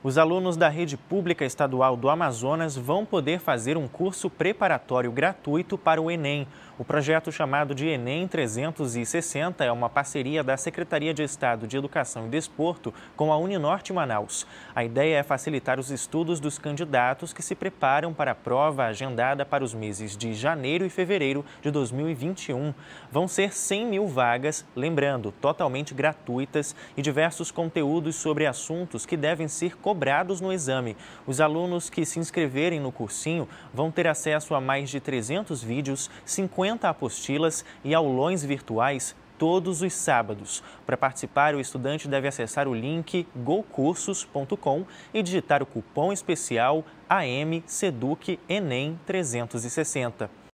Os alunos da rede pública estadual do Amazonas vão poder fazer um curso preparatório gratuito para o Enem. O projeto chamado de Enem 360 é uma parceria da Secretaria de Estado de Educação e Desporto com a Uninorte Manaus. A ideia é facilitar os estudos dos candidatos que se preparam para a prova agendada para os meses de janeiro e fevereiro de 2021. Vão ser 100 mil vagas, lembrando, totalmente gratuitas e diversos conteúdos sobre assuntos que devem ser cobrados no exame. Os alunos que se inscreverem no cursinho vão ter acesso a mais de 300 vídeos, 50 apostilas e aulões virtuais todos os sábados. Para participar, o estudante deve acessar o link golcursos.com e digitar o cupom especial AM Seduc Enem 360.